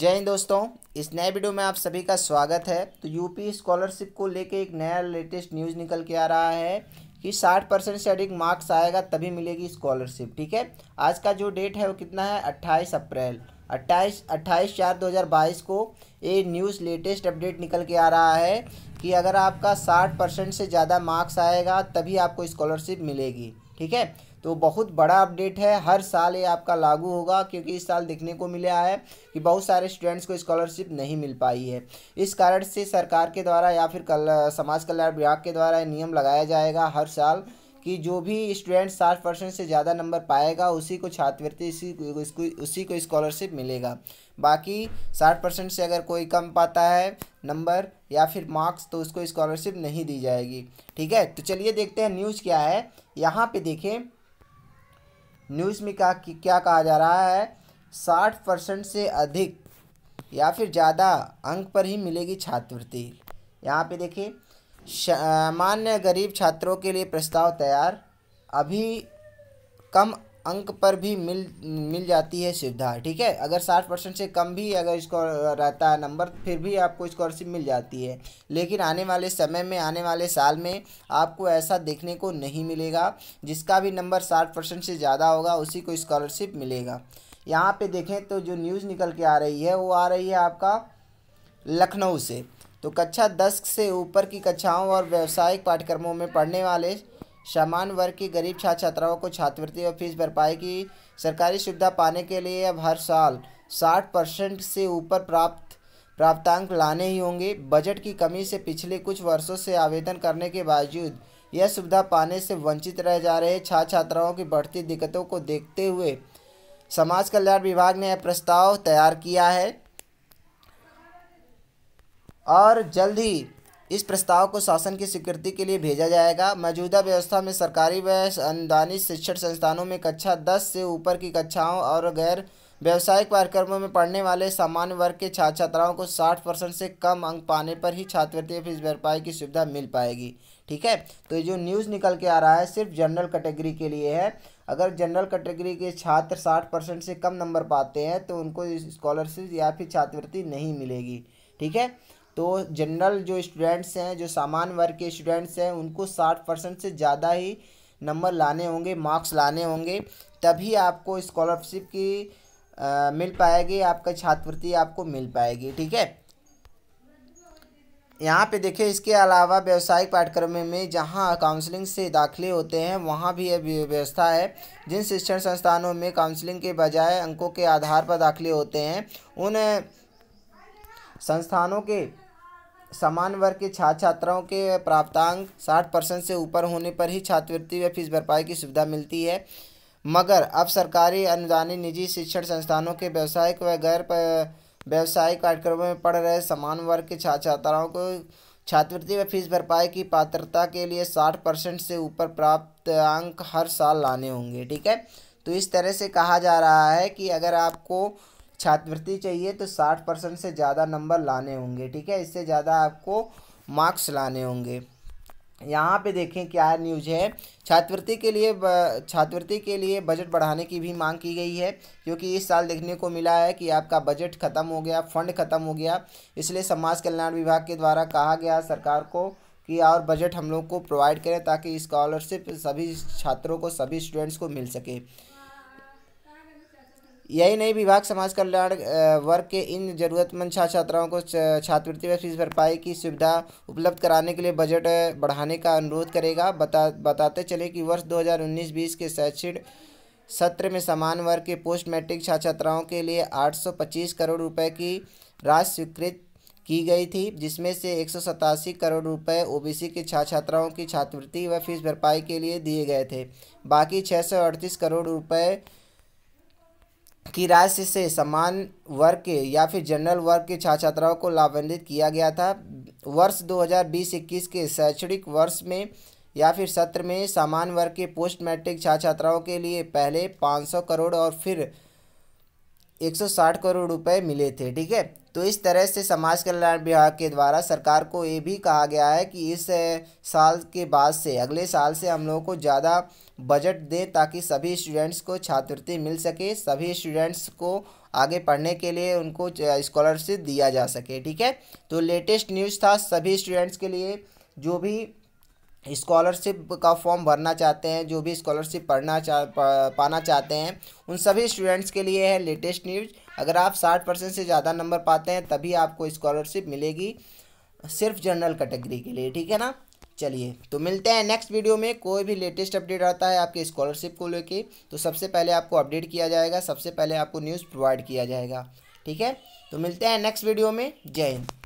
जय हिंद दोस्तों इस नए वीडियो में आप सभी का स्वागत है तो यूपी स्कॉलरशिप को लेके एक नया लेटेस्ट न्यूज़ निकल के आ रहा है कि 60 परसेंट से अधिक मार्क्स आएगा तभी मिलेगी स्कॉलरशिप ठीक है आज का जो डेट है वो कितना है 28 अप्रैल 28 28 चार 2022 को ये न्यूज़ लेटेस्ट अपडेट निकल के आ रहा है कि अगर आपका साठ से ज़्यादा मार्क्स आएगा तभी आपको स्कॉलरशिप मिलेगी ठीक है तो बहुत बड़ा अपडेट है हर साल ये आपका लागू होगा क्योंकि इस साल देखने को मिला है कि बहुत सारे स्टूडेंट्स को स्कॉलरशिप नहीं मिल पाई है इस कारण से सरकार के द्वारा या फिर कल समाज कल्याण विभाग के द्वारा नियम लगाया जाएगा हर साल कि जो भी स्टूडेंट साठ परसेंट से ज़्यादा नंबर पाएगा उसी को छात्रवृत्ति इसी उसी को स्कॉलरशिप मिलेगा बाकी साठ परसेंट से अगर कोई कम पाता है नंबर या फिर मार्क्स तो उसको स्कॉलरशिप नहीं दी जाएगी ठीक है तो चलिए देखते हैं न्यूज़ क्या है यहाँ पे देखें न्यूज़ में कहा कि क्या कहा जा रहा है साठ परसेंट से अधिक या फिर ज़्यादा अंक पर ही मिलेगी छात्रवृत्ति यहाँ पे देखिए सामान्य गरीब छात्रों के लिए प्रस्ताव तैयार अभी कम अंक पर भी मिल मिल जाती है सुविधा ठीक है अगर साठ परसेंट से कम भी अगर इसको रहता है नंबर फिर भी आपको स्कॉलरशिप मिल जाती है लेकिन आने वाले समय में आने वाले साल में आपको ऐसा देखने को नहीं मिलेगा जिसका भी नंबर साठ परसेंट से ज़्यादा होगा उसी को स्कॉलरशिप मिलेगा यहाँ पे देखें तो जो न्यूज़ निकल के आ रही है वो आ रही है आपका लखनऊ से तो कक्षा दस से ऊपर की कक्षाओं और व्यावसायिक पाठ्यक्रमों में पढ़ने वाले सामान वर्ग की गरीब छात्र छात्राओं को छात्रवृत्ति और फीस भरपाई की सरकारी सुविधा पाने के लिए अब हर साल 60 परसेंट से ऊपर प्राप्त प्राप्तांक लाने ही होंगे बजट की कमी से पिछले कुछ वर्षों से आवेदन करने के बावजूद यह सुविधा पाने से वंचित रह जा रहे छात्र छात्राओं की बढ़ती दिक्कतों को देखते हुए समाज कल्याण विभाग ने यह प्रस्ताव तैयार किया है और जल्द ही इस प्रस्ताव को शासन की स्वीकृति के लिए भेजा जाएगा मौजूदा व्यवस्था में सरकारी व अनुदानित शिक्षण संस्थानों में कक्षा दस से ऊपर की कक्षाओं और गैर व्यावसायिक कार्यक्रमों में पढ़ने वाले सामान्य वर्ग के छात्र छात्राओं को 60 परसेंट से कम अंक पाने पर ही छात्रवृत्ति फीस भरपाई की सुविधा मिल पाएगी ठीक है तो ये जो न्यूज़ निकल के आ रहा है सिर्फ जनरल कैटेगरी के लिए है अगर जनरल कैटेगरी के छात्र 60 परसेंट से कम नंबर पाते हैं तो उनको स्कॉलरशिप या फिर छात्रवृत्ति नहीं मिलेगी ठीक है तो जनरल जो स्टूडेंट्स हैं जो सामान्य वर्ग के स्टूडेंट्स हैं उनको साठ परसेंट से ज़्यादा ही नंबर लाने होंगे मार्क्स लाने होंगे तभी आपको स्कॉलरशिप की आ, मिल पाएगी आपका छात्रवृत्ति आपको मिल पाएगी ठीक है यहाँ पे देखिए इसके अलावा व्यावसायिक पाठ्यक्रम में जहाँ काउंसलिंग से दाखिले होते हैं वहाँ भी यह व्यवस्था है जिन शिक्षण संस्थानों में काउंसलिंग के बजाय अंकों के आधार पर दाखिले होते हैं उन संस्थानों के समान वर्ग के छात्र छात्राओं के प्राप्तांक साठ परसेंट से ऊपर होने पर ही छात्रवृत्ति व फीस भरपाई की सुविधा मिलती है मगर अब सरकारी अनुदानी निजी शिक्षण संस्थानों के व्यावसायिक व गैर व्यावसायिक कार्यक्रमों में पढ़ रहे समान वर्ग के छात्र छात्राओं को छात्रवृत्ति व फीस भरपाई की पात्रता के लिए साठ परसेंट से ऊपर प्राप्त अंक हर साल लाने होंगे ठीक है तो इस तरह से कहा जा रहा है कि अगर आपको छात्रवृत्ति चाहिए तो साठ परसेंट से ज़्यादा नंबर लाने होंगे ठीक है इससे ज़्यादा आपको मार्क्स लाने होंगे यहाँ पे देखें क्या न्यूज है छात्रवृत्ति के लिए छात्रवृत्ति के लिए बजट बढ़ाने की भी मांग की गई है क्योंकि इस साल देखने को मिला है कि आपका बजट खत्म हो गया फंड खत्म हो गया इसलिए समाज कल्याण विभाग के द्वारा कहा गया सरकार को कि और बजट हम लोग को प्रोवाइड करें ताकि स्कॉलरशिप सभी छात्रों को सभी स्टूडेंट्स को मिल सके यही नहीं विभाग समाज कल्याण वर्ग के इन जरूरतमंद छात्र छात्राओं को छात्रवृत्ति व फीस भरपाई की सुविधा उपलब्ध कराने के लिए बजट बढ़ाने का अनुरोध करेगा बता बताते चले कि वर्ष 2019-20 के शैक्षणिक सत्र में समान वर्ग के पोस्ट मैट्रिक छात्र छात्राओं के लिए 825 करोड़ रुपए की राशि स्वीकृत की गई थी जिसमें से एक करोड़ रुपये ओ के छात्र छात्राओं की छात्रवृत्ति व फीस भरपाई के लिए दिए गए थे बाकी छः करोड़ रुपये की राशि से समान वर्ग के या फिर जनरल वर्ग के छात्र छात्राओं को लाभान्वित किया गया था वर्ष 2020-21 के शैक्षणिक वर्ष में या फिर सत्र में सामान्य वर्ग के पोस्ट मैट्रिक छात्र छात्राओं के लिए पहले 500 करोड़ और फिर 160 करोड़ रुपए मिले थे ठीक है तो इस तरह से समाज कल्याण विभाग के द्वारा सरकार को ये भी कहा गया है कि इस साल के बाद से अगले साल से हम लोगों को ज़्यादा बजट दे ताकि सभी स्टूडेंट्स को छात्रवृत्ति मिल सके सभी स्टूडेंट्स को आगे पढ़ने के लिए उनको स्कॉलरशिप दिया जा सके ठीक है तो लेटेस्ट न्यूज़ था सभी स्टूडेंट्स के लिए जो भी स्कॉलरशिप का फॉर्म भरना चाहते हैं जो भी स्कॉलरशिप पढ़ना चाह पाना चाहते हैं उन सभी स्टूडेंट्स के लिए है लेटेस्ट न्यूज़ अगर आप साठ परसेंट से ज़्यादा नंबर पाते हैं तभी आपको स्कॉलरशिप मिलेगी सिर्फ जनरल कैटेगरी के लिए ठीक है ना चलिए तो मिलते हैं नेक्स्ट वीडियो में कोई भी लेटेस्ट अपडेट आता है आपके स्कॉलरशिप को लेकर तो सबसे पहले आपको अपडेट किया जाएगा सबसे पहले आपको न्यूज़ प्रोवाइड किया जाएगा ठीक है तो मिलते हैं नेक्स्ट वीडियो में जय हिंद